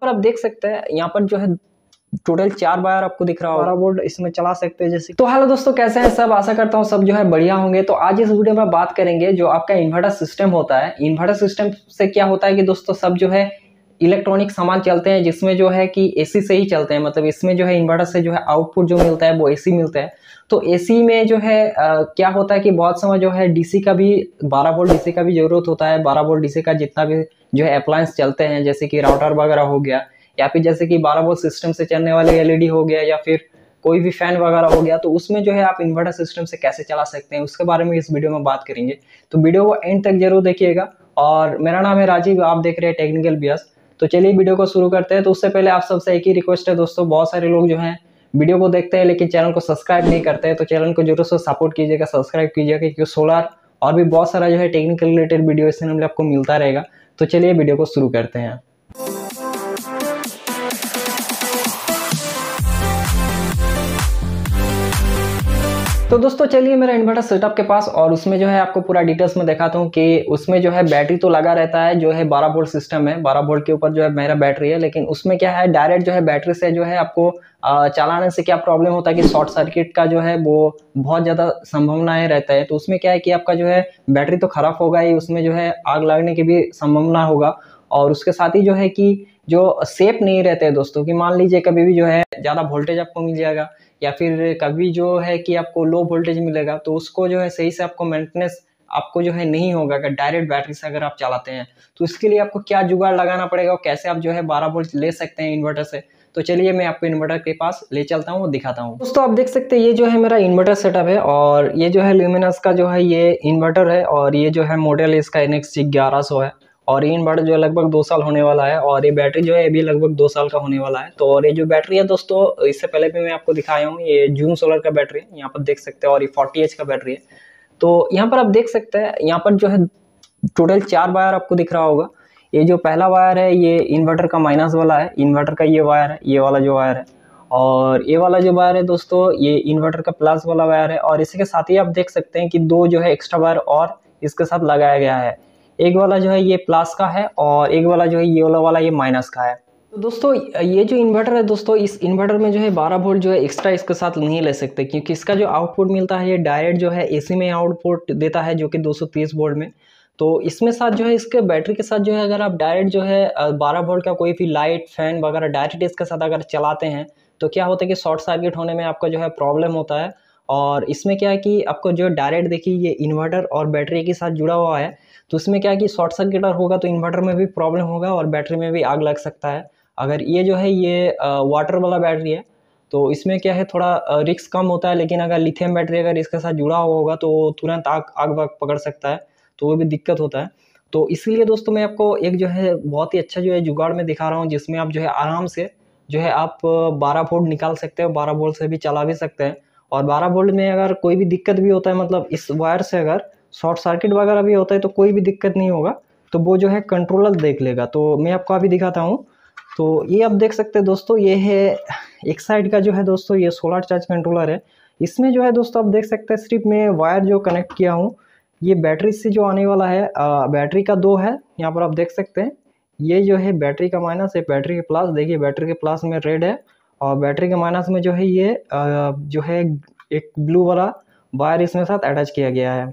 पर आप देख सकते हैं यहाँ पर जो है टोटल चार बार आपको दिख रहा होगा बोर्ड इसमें चला सकते हैं जैसे तो हेलो दोस्तों कैसे हैं सब आशा करता हूँ सब जो है बढ़िया होंगे तो आज इस वीडियो में बात करेंगे जो आपका इन्वर्टर सिस्टम होता है इन्वर्टर सिस्टम से क्या होता है कि दोस्तों सब जो है इलेक्ट्रॉनिक सामान चलते हैं जिसमें जो है कि एसी से ही चलते हैं मतलब इसमें जो है इन्वर्टर से जो है आउटपुट जो मिलता है वो एसी मिलता है तो एसी में जो है आ, क्या होता है कि बहुत समय जो है डीसी का भी बारह वोल्ट डीसी का भी ज़रूरत होता है बारह वोल्ट डीसी का जितना भी जो है अप्लायंस चलते हैं जैसे कि राउटर वगैरह हो गया या फिर जैसे कि बारह वोल्ट सिस्टम से चलने वाले एलईडी e हो गया या फिर कोई भी फैन वगैरह हो गया तो उसमें जो है आप इन्वर्टर सिस्टम से कैसे चला सकते हैं उसके बारे में इस वीडियो में बात करेंगे तो वीडियो को एंड तक जरूर देखिएगा और मेरा नाम है राजीव आप देख रहे हैं टेक्निकल बियस तो चलिए वीडियो को शुरू करते हैं तो उससे पहले आप सबसे एक ही रिक्वेस्ट है दोस्तों बहुत सारे लोग जो हैं वीडियो को देखते हैं लेकिन चैनल को सब्सक्राइब नहीं करते हैं तो चैनल को जरूर से सपोर्ट कीजिएगा सब्सक्राइब कीजिएगा क्योंकि सोलार और भी बहुत सारा जो है टेक्निकल रिलेटेड वीडियो इस चैनल आपको मिलता रहेगा तो चलिए वीडियो को शुरू करते हैं तो दोस्तों चलिए मेरा इन्वर्टर सेटअप के पास और उसमें जो है आपको पूरा डिटेल्स में दिखाता हूँ कि उसमें जो है बैटरी तो लगा रहता है जो है बारह वोल्ट सिस्टम है बारह वोल्ट के ऊपर जो है मेरा बैटरी है लेकिन उसमें क्या है डायरेक्ट जो है बैटरी से जो है आपको चलाने से क्या प्रॉब्लम होता है कि शॉर्ट सर्किट का जो है वो बहुत ज़्यादा संभावनाएं रहता है तो उसमें क्या है कि आपका जो है बैटरी तो ख़राब होगा ही उसमें जो है आग लगने की भी संभावना होगा और उसके साथ ही जो है कि जो सेफ नहीं रहते हैं दोस्तों कि मान लीजिए कभी भी जो है ज़्यादा वोल्टेज आपको मिल जाएगा या फिर कभी जो है कि आपको लो वोल्टेज मिलेगा तो उसको जो है सही से आपको मेंटेनेंस आपको जो है नहीं होगा अगर डायरेक्ट बैटरी से अगर आप चलाते हैं तो इसके लिए आपको क्या जुगाड़ लगाना पड़ेगा और कैसे आप जो है बारह वोल्ट ले सकते हैं इन्वर्टर से तो चलिए मैं आपको इन्वर्टर के पास ले चलता हूँ दिखाता हूँ दोस्तों आप देख सकते हैं ये जो है मेरा इन्वर्टर सेटअप है और ये जो है ल्यूमिनस का जो है ये इन्वर्टर है और ये जो है मॉडल इसका एन एक्स है और ये इन्वर्टर जो है लगभग दो साल होने वाला है और ये बैटरी जो है अभी लगभग दो साल का होने वाला है तो और ये जो बैटरी है दोस्तों इससे पहले भी मैं आपको दिखाया हूँ ये जूम सोलर का बैटरी है यहाँ पर देख सकते हैं और ये फोर्टी एच का बैटरी है तो यहाँ पर आप देख सकते हैं यहाँ पर जो है टोटल चार वायर आपको दिख रहा होगा ये जो पहला वायर है ये इन्वर्टर का माइनस वाला है इन्वर्टर का ये वायर है ये वाला जो वायर है और ये वाला जो वायर है दोस्तों ये इन्वर्टर का प्लस वाला वायर है और इसी के साथ ही आप देख सकते हैं कि दो जो है एक्स्ट्रा वायर और इसके साथ लगाया गया है एक वाला जो है ये प्लस का है और एक वाला जो है ये वाला वाला ये माइनस का है तो दोस्तों ये जो इन्वर्टर है दोस्तों इस इन्वर्टर में जो है 12 वोल्ट जो है एक्स्ट्रा इसके साथ नहीं ले सकते क्योंकि इसका जो आउटपुट मिलता है ये डायरेक्ट जो है एसी में आउटपुट देता है जो कि 230 वोल्ट में तो इसमें साथ जो है इसके बैटरी के साथ जो है अगर आप डायरेक्ट जो है बारह वोल्ट का कोई भी लाइट फैन वगैरह डायरेक्ट इसके साथ अगर चलाते हैं तो क्या होता है कि शॉर्ट सर्किट होने में आपका जो है प्रॉब्लम होता है और इसमें क्या है कि आपको जो डायरेक्ट देखिए ये इन्वर्टर और बैटरी के साथ जुड़ा हुआ है तो उसमें क्या है कि शॉर्ट सर्किट अगर होगा तो इन्वर्टर में भी प्रॉब्लम होगा और बैटरी में भी आग लग सकता है अगर ये जो है ये वाटर वाला बैटरी है तो इसमें क्या है थोड़ा रिस्क कम होता है लेकिन अगर लिथियम बैटरी अगर इसके साथ जुड़ा हुआ होगा तो तुरंत आग आग वाग पकड़ सकता है तो वो भी दिक्कत होता है तो इसलिए दोस्तों मैं आपको एक जो है बहुत ही अच्छा जो है जुगाड़ में दिखा रहा हूँ जिसमें आप जो है आराम से जो है आप बारह वोल्ट निकाल सकते हो बारह वोल्ट से भी चला भी सकते हैं और बारह वोल्ट में अगर कोई भी दिक्कत भी होता है मतलब इस वायर से अगर शॉर्ट सर्किट वगैरह भी होता है तो कोई भी दिक्कत नहीं होगा तो वो जो है कंट्रोलर देख लेगा तो मैं आपको अभी दिखाता हूँ तो ये आप देख सकते हैं दोस्तों ये है एक साइड का जो है दोस्तों ये सोलर चार्ज कंट्रोलर है इसमें जो है दोस्तों आप देख सकते हैं सिर्फ मैं वायर जो कनेक्ट किया हूँ ये बैटरी से जो आने वाला है आ, बैटरी का दो है यहाँ पर आप देख सकते हैं ये जो है बैटरी का माइनस है बैटरी के प्लस देखिए बैटरी के प्लस में रेड है और बैटरी के माइनस में जो है ये आ, जो है एक ब्लू वाला वायर इसमें साथ अटैच किया गया है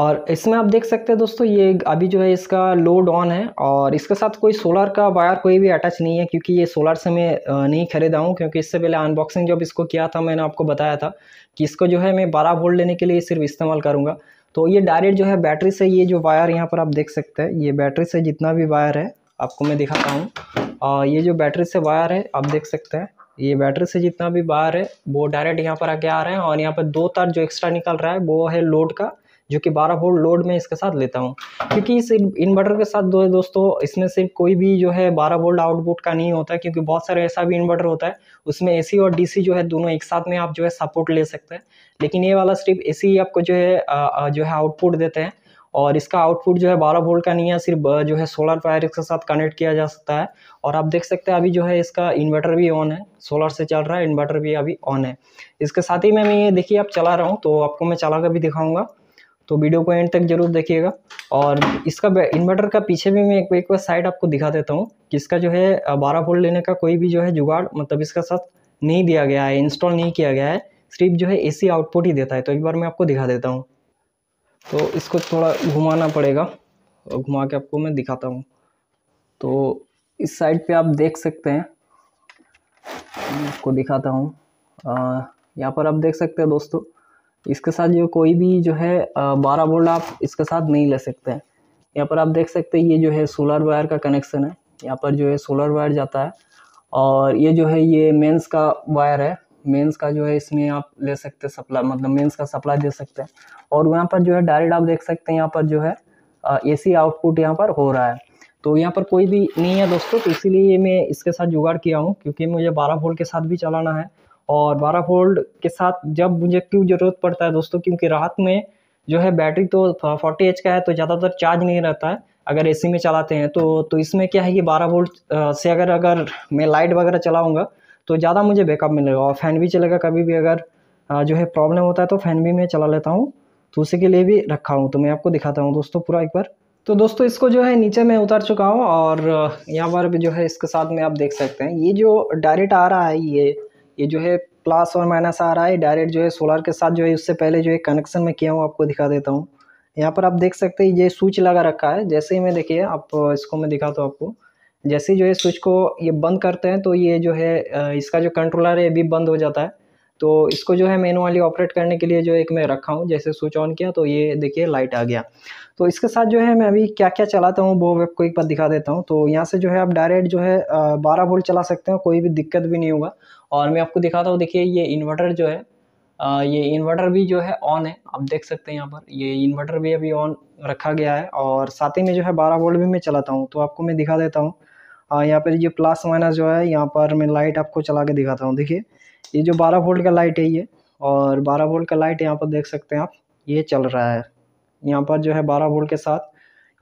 और इसमें आप देख सकते हैं दोस्तों ये अभी जो है इसका लोड ऑन है और इसके साथ कोई सोलर का वायर कोई भी अटैच नहीं है क्योंकि ये सोलर से मैं नहीं ख़रीदा हूँ क्योंकि इससे पहले अनबॉक्सिंग जब इसको किया था मैंने आपको बताया था कि इसको जो है मैं बारह वोल्ट लेने के लिए सिर्फ इस्तेमाल करूँगा तो ये डायरेक्ट जो है बैटरी से ये जो वायर यहाँ पर आप देख सकते हैं ये बैटरी से जितना भी वायर है आपको मैं दिखाता हूँ और ये जो बैटरी से वायर है आप देख सकते हैं ये बैटरी से जितना भी वायर है वो डायरेक्ट यहाँ पर आके आ रहे हैं और यहाँ पर दो तार जो एक्स्ट्रा निकल रहा है वो है लोड का जो कि 12 वोल्ट लोड में इसके साथ लेता हूँ क्योंकि इस इन्वर्टर के साथ दो दोस्तों इसमें सिर्फ कोई भी जो है 12 वोल्ट आउटपुट का नहीं होता है क्योंकि बहुत सारे ऐसा भी इन्वर्टर होता है उसमें ए और डी जो है दोनों एक साथ में आप जो है सपोर्ट ले सकते हैं लेकिन ये वाला सिर्फ ए आपको जो है जो है आउटपुट देते हैं और इसका आउटपुट जो है 12 वोल्ट का नहीं है सिर्फ जो है सोलर पायर के साथ कनेक्ट किया जा सकता है और आप देख सकते हैं अभी जो है इसका इन्वर्टर भी ऑन है सोलर से चल रहा है इन्वर्टर भी अभी ऑन है इसके साथ ही मैं ये देखिए आप चला रहा हूँ तो आपको मैं चला कर भी दिखाऊँगा तो वीडियो को एंड तक जरूर देखिएगा और इसका इन्वर्टर का पीछे भी मैं एक एक साइड आपको दिखा देता हूँ कि इसका जो है बारह वोल्ट लेने का कोई भी जो है जुगाड़ मतलब इसका साथ नहीं दिया गया है इंस्टॉल नहीं किया गया है सिर्फ जो है एसी आउटपुट ही देता है तो एक बार मैं आपको दिखा देता हूँ तो इसको थोड़ा घुमाना पड़ेगा और घुमा के आपको मैं दिखाता हूँ तो इस साइड पे आप देख सकते हैं मैं आपको दिखाता हूँ यहाँ पर आप देख सकते हैं दोस्तों इसके साथ जो कोई भी जो है बारह वोल्ट आप इसके साथ नहीं ले सकते हैं यहाँ पर आप देख सकते हैं ये जो है सोलर वायर का कनेक्शन है यहाँ पर जो है सोलर वायर जाता है और ये जो है ये मेंस का वायर है मेंस का जो है इसमें आप ले सकते हैं सप्लाई मतलब मेंस का सप्लाई दे सकते हैं और यहाँ पर जो है डायरेक्ट आप देख सकते हैं यहाँ पर जो है ए आउटपुट यहाँ पर हो रहा है तो यहाँ पर कोई भी नहीं है दोस्तों तो इसीलिए मैं इसके साथ जुगाड़ किया हूँ क्योंकि मुझे बारह वोल्ट के साथ भी चलाना है और बारह फोल्ड के साथ जब मुझे क्यों ज़रूरत पड़ता है दोस्तों क्योंकि रात में जो है बैटरी तो फोर्टी एच का है तो ज़्यादातर चार्ज नहीं रहता है अगर एसी में चलाते हैं तो तो इसमें क्या है कि बारह वोल्ट से अगर अगर मैं लाइट वगैरह चलाऊँगा तो ज़्यादा मुझे बैकअप मिलेगा और फ़ैन भी चलेगा कभी भी अगर जो है प्रॉब्लम होता है तो फ़ैन भी मैं चला लेता हूँ तो उसी के लिए भी रखा हूँ तो मैं आपको दिखाता हूँ दोस्तों पूरा एक बार तो दोस्तों इसको जो है नीचे मैं उतार चुका हूँ और यहाँ पर भी जो है इसके साथ में आप देख सकते हैं ये जो डायरेक्ट आ रहा है ये ये जो है प्लस और माइनस आ रहा है डायरेक्ट जो है सोलर के साथ जो है उससे पहले जो है कनेक्शन में किया हूँ आपको दिखा देता हूँ यहाँ पर आप देख सकते हैं ये स्विच लगा रखा है जैसे ही मैं देखिए आप इसको मैं दिखाता हूँ आपको जैसे ही जो है स्विच को ये बंद करते हैं तो ये जो है इसका जो कंट्रोलर है ये भी बंद हो जाता है तो इसको जो है मैनुअली ऑपरेट करने के लिए जो एक मैं रखा हूँ जैसे स्विच ऑन किया तो ये देखिए लाइट आ गया तो इसके साथ जो है मैं अभी क्या क्या चलाता हूँ वो आपको एक बार दिखा देता हूँ तो यहाँ से जो है आप डायरेक्ट जो है बारह वोल्ट चला सकते हैं कोई भी दिक्कत भी नहीं होगा और मैं आपको दिखाता हूँ देखिए ये इन्वर्टर जो है आ, ये इन्वर्टर भी जो है ऑन है आप देख सकते हैं यहाँ पर ये इन्वर्टर भी अभी ऑन रखा गया है और साथ ही में जो है बारह वोल्ट भी मैं चलाता हूँ तो आपको मैं दिखा देता हूँ यहाँ पर ये प्लस माइनस जो है यहाँ पर मैं लाइट आपको चला के दिखाता हूँ देखिए ये जो बारह वोल्ट का लाइट है ये और बारह वोल्ट का लाइट यहाँ पर देख सकते हैं आप ये चल रहा है यहाँ पर जो है बारह वोल्ट के साथ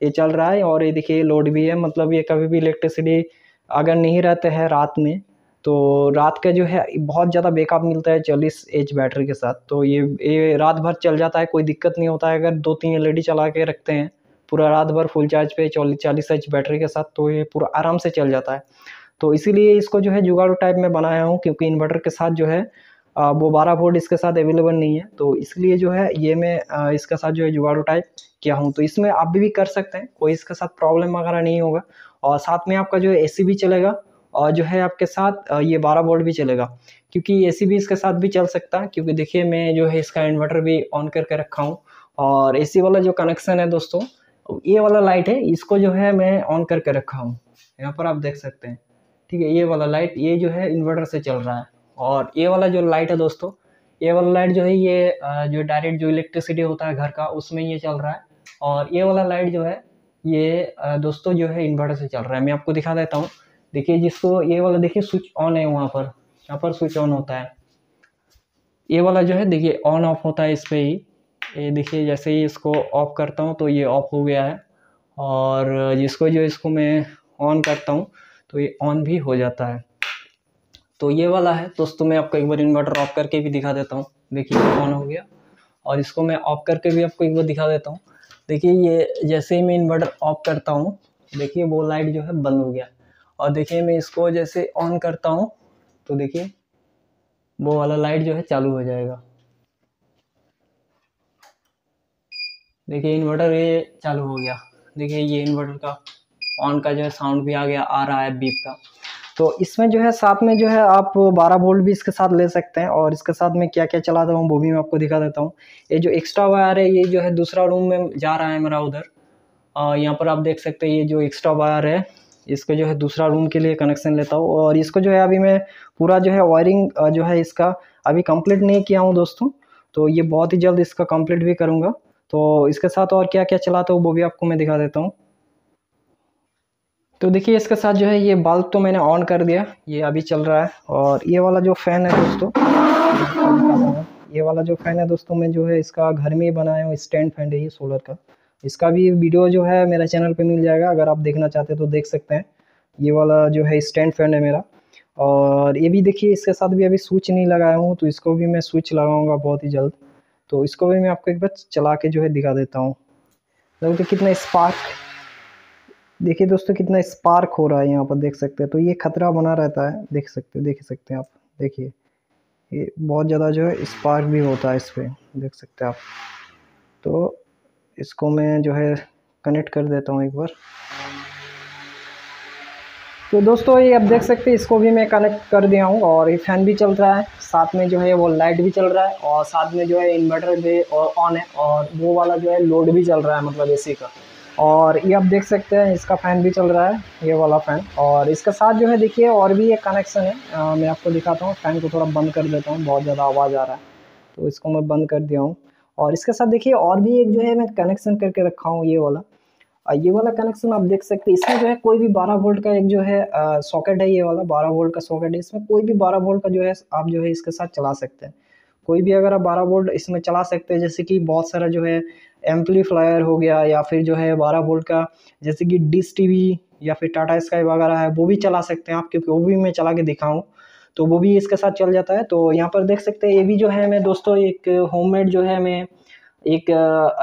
ये चल रहा है और ये देखिए लोड भी है मतलब ये कभी भी इलेक्ट्रिसिटी अगर नहीं रहते हैं रात में तो रात का जो है बहुत ज़्यादा बेकअप मिलता है चालीस एच बैटरी के साथ तो ये ये रात भर चल जाता है कोई दिक्कत नहीं होता है अगर दो तीन एल चला के रखते हैं पूरा रात भर फुल चार्ज पे चौली चालीस एच बैटरी के साथ तो ये पूरा आराम से चल जाता है तो इसीलिए इसको जो है जुगाड़ू टाइप में बनाया हूँ क्योंकि इन्वर्टर के साथ जो है वो बारह वोल्ट इसके साथ अवेलेबल नहीं है तो इसलिए जो है ये मैं इसके साथ जो है जुगाड़ू टाइप किया हूँ तो इसमें आप भी, भी कर सकते हैं कोई इसके साथ प्रॉब्लम वगैरह नहीं होगा और साथ में आपका जो है ए भी चलेगा और जो है आपके साथ ये बारह वोल्ट भी चलेगा क्योंकि ए भी इसके साथ भी चल सकता है क्योंकि देखिए मैं जो है इसका इन्वर्टर भी ऑन करके रखा हूँ और ए वाला जो कनेक्शन है दोस्तों ये वाला लाइट है इसको जो है मैं ऑन करके रखा हूँ यहाँ पर आप देख सकते हैं ठीक है ये वाला लाइट ये जो है इन्वर्टर से चल रहा है और ये वाला जो लाइट है दोस्तों ये वाला लाइट जो है ये जो डायरेक्ट जो इलेक्ट्रिसिटी होता है घर का उसमें ये चल रहा है और ये वाला लाइट जो है ये दोस्तों जो है इन्वर्टर से चल रहा है मैं आपको दिखा देता हूँ देखिए जिसको ये वाला देखिए स्विच ऑन है वहाँ पर यहाँ पर स्विच ऑन होता है ये वाला जो है देखिए ऑन ऑफ होता है इस पर ही ये देखिए जैसे ही इसको ऑफ करता हूँ तो ये ऑफ हो गया है और जिसको जो इसको मैं ऑन करता हूँ तो ये ऑन भी हो जाता है तो ये वाला है दोस्तों तो मैं आपको एक बार इन्वर्टर ऑफ करके भी दिखा देता हूँ देखिए ऑन हो गया और इसको मैं ऑफ करके भी आपको एक बार दिखा देता हूँ देखिए ये जैसे ही मैं इन्वर्टर ऑफ करता हूँ देखिए वो लाइट जो है बंद हो गया और देखिए मैं इसको जैसे ऑन करता हूँ तो देखिए वो वाला लाइट जो है चालू हो जाएगा देखिए इन्वर्टर ये चालू हो गया देखिए ये इन्वर्टर का ऑन का जो है साउंड भी आ गया आ रहा है बीप का तो इसमें जो है साथ में जो है आप 12 वोल्ट भी इसके साथ ले सकते हैं और इसके साथ में क्या क्या चलाता हूँ वो भी मैं आपको दिखा देता हूँ ये जो एक्स्ट्रा वायर है ये जो है दूसरा रूम में जा रहा है मेरा उधर यहाँ पर आप देख सकते हैं ये जो एक्स्ट्रा वायर है इसका जो है दूसरा रूम के लिए कनेक्शन लेता हूँ और इसको जो है अभी मैं पूरा जो है वायरिंग जो है इसका अभी कम्प्लीट नहीं किया हूँ दोस्तों तो ये बहुत ही जल्द इसका कम्प्लीट भी करूँगा तो इसके साथ और क्या क्या चलाता हूँ वो भी आपको मैं दिखा देता हूँ तो देखिए इसके साथ जो है ये बल्ब तो मैंने ऑन कर दिया ये अभी चल रहा है और ये वाला जो फ़ैन है दोस्तों ये वाला जो फ़ैन है दोस्तों मैं जो है इसका घर में ही बनाया हूँ स्टैंड फैन है ये सोलर का इसका भी वीडियो जो है मेरा चैनल पे मिल जाएगा अगर आप देखना चाहते हैं तो देख सकते हैं ये वाला जो है स्टैंड फैन है मेरा और ये भी देखिए इसके साथ भी अभी स्विच नहीं लगाया हूँ तो इसको भी मैं स्विच लगाऊँगा बहुत ही जल्द तो इसको भी मैं आपको एक बार चला के जो है दिखा देता हूँ देखो कितना स्पार्क देखिए दोस्तों कितना स्पार्क हो रहा है यहाँ पर देख सकते हैं तो ये खतरा बना रहता है देख सकते हैं देख सकते हैं आप देखिए ये बहुत ज़्यादा जो है स्पार्क भी होता है इस पर देख सकते हैं आप तो इसको मैं जो है कनेक्ट कर देता हूँ एक बार तो दोस्तों ये आप देख सकते हैं इसको भी मैं कनेक्ट कर दिया हूँ और ये फैन भी चल रहा है साथ में जो है वो लाइट भी चल रहा है और साथ में जो है इन्वर्टर भी ऑन है और वो वाला जो है लोड भी चल रहा है मतलब ए का और ये आप देख सकते हैं इसका फ़ैन भी चल रहा है ये वाला फ़ैन और इसके साथ जो है देखिए और भी एक कनेक्शन है आ, मैं आपको दिखाता हूँ फ़ैन को थोड़ा बंद कर देता हूँ बहुत ज़्यादा आवाज़ आ रहा है तो इसको मैं बंद कर दिया हूँ और इसके साथ देखिए और भी एक जो है मैं कनेक्शन करके रखा हूँ ये वाला ये वाला कनेक्शन आप देख सकते हैं इसमें जो है कोई भी बारह वोल्ट का एक जो है सॉकेट है ये वाला बारह वोल्ट का सॉकेट है इसमें कोई भी बारह वोल्ट का जो है आप जो है इसके साथ चला सकते हैं कोई भी अगर आप 12 वोल्ट इसमें चला सकते हैं जैसे कि बहुत सारा जो है एम्पलीफ्लायर हो गया या फिर जो है बारह वोल्ट का जैसे कि डिस टी या फिर टाटा स्काई वगैरह है वो भी चला सकते हैं आप क्योंकि वो भी मैं चला के दिखाऊँ तो वो भी इसके साथ चल जाता है तो यहाँ पर देख सकते हैं ये भी जो है मैं दोस्तों एक होममेड जो है मैं एक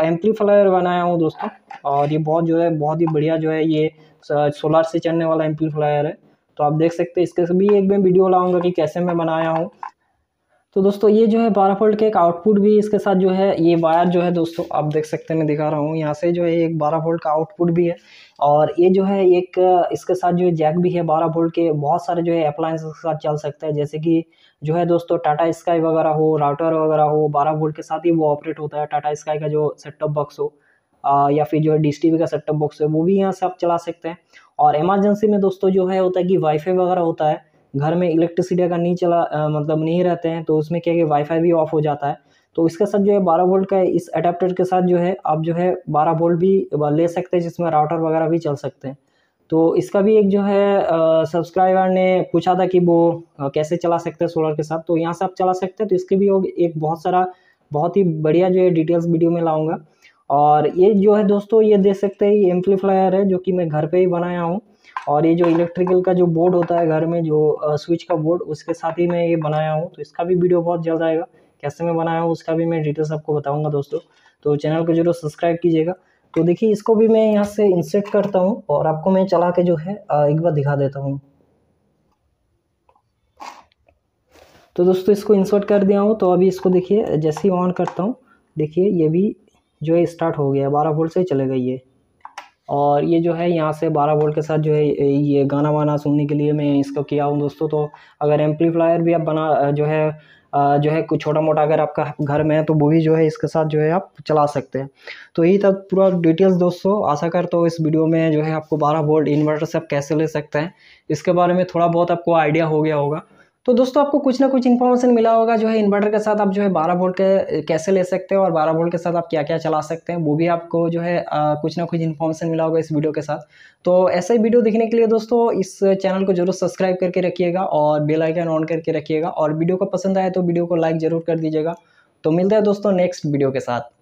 एम्पलीफ्लायर बनाया हूँ दोस्तों और ये बहुत जो है बहुत ही बढ़िया जो है ये सोलार से चलने वाला एम्पलीफ्लायर है तो आप देख सकते हैं इसके भी एक मैं वीडियो लाऊंगा कि कैसे मैं बनाया हूँ तो दोस्तों ये जो है बारह फोल्ट के एक आउटपुट भी इसके साथ जो है ये वायर जो है दोस्तों आप देख सकते हैं मैं दिखा रहा हूँ यहाँ से जो है एक बारह फोल्ट का आउटपुट भी है और ये जो है एक इसके साथ जो है जैक भी है बारह फोल्ट के बहुत सारे जो है अप्लायंस के साथ चल सकते हैं जैसे कि जो है दोस्तों टाटा स्काई वगैरह हो राउटर वगैरह हो बारह वोल्ट के साथ ही वो ऑपरेट होता है टाटा स्काई का जो सेट टॉप बॉक्स हो या फिर जो है डिश टीवी का सेट टॉप बॉक्स है वो भी यहाँ से आप चला सकते हैं और इमरजेंसी में दोस्तों जो है होता है कि वाईफाई वगैरह होता है घर में इलेक्ट्रिसिटी अगर नहीं चला आ, मतलब नहीं रहते हैं तो उसमें क्या है कि वाईफाई भी ऑफ हो जाता है तो इसके साथ जो है बारह वोल्ट का इस अडेप्टर के साथ जो है आप जो है बारह वोल्ट भी ले सकते हैं जिसमें राउटर वगैरह भी चल सकते हैं तो इसका भी एक जो है सब्सक्राइबर ने पूछा था कि वो आ, कैसे चला सकते हैं सोलर के साथ तो यहाँ से आप चला सकते हैं तो इसके भी एक बहुत सारा बहुत ही बढ़िया जो है डिटेल्स वीडियो में लाऊंगा और ये जो है दोस्तों ये देख सकते हैं ये एम्पलीफायर है जो कि मैं घर पे ही बनाया हूँ और ये जो इलेक्ट्रिकल का जो बोर्ड होता है घर में जो स्विच का बोर्ड उसके साथ ही मैं ये बनाया हूँ तो इसका भी वीडियो बहुत जल्द आएगा कैसे मैं बनाया हूँ उसका भी मैं डिटेल्स आपको बताऊँगा दोस्तों तो चैनल को जरूर सब्सक्राइब कीजिएगा तो देखिए इसको भी मैं यहाँ से इंसर्ट करता हूँ और आपको मैं चला के जो है एक बार दिखा देता हूँ तो दोस्तों इसको इंसर्ट कर दिया हूँ तो अभी इसको देखिए जैसे ही ऑन करता हूँ देखिए ये भी जो है स्टार्ट हो गया बारह वोल्ट से चलेगा ये और ये जो है यहाँ से 12 वोल्ट के साथ जो है ये गाना वाना सुनने के लिए मैं इसको किया हूँ दोस्तों तो अगर एम्पलीफ्लायर भी आप बना जो है जो है कुछ छोटा मोटा अगर आपका घर में है तो वो भी जो है इसके साथ जो है आप चला सकते हैं तो यही था पूरा डिटेल्स दोस्तों आशा करता हूँ इस वीडियो में जो है आपको 12 वोल्ट इन्वर्टर से आप कैसे ले सकते हैं इसके बारे में थोड़ा बहुत आपको आइडिया हो गया होगा तो दोस्तों आपको कुछ ना कुछ इन्फॉर्मेशन मिला होगा जो है इन्वर्टर के साथ आप जो है बारह वोल्ट के कैसे ले सकते हैं और बारह वोल्ट के साथ आप क्या क्या चला सकते हैं वो भी आपको जो है आ, कुछ ना कुछ इन्फॉर्मेशन मिला होगा इस वीडियो के साथ तो ऐसे ही वीडियो देखने के लिए दोस्तों इस चैनल को जरूर सब्सक्राइब करके रखिएगा और बेलाइकन ऑन करके रखिएगा और वीडियो को पसंद आए तो वीडियो को लाइक ज़रूर कर दीजिएगा तो मिलता है दोस्तों नेक्स्ट वीडियो के साथ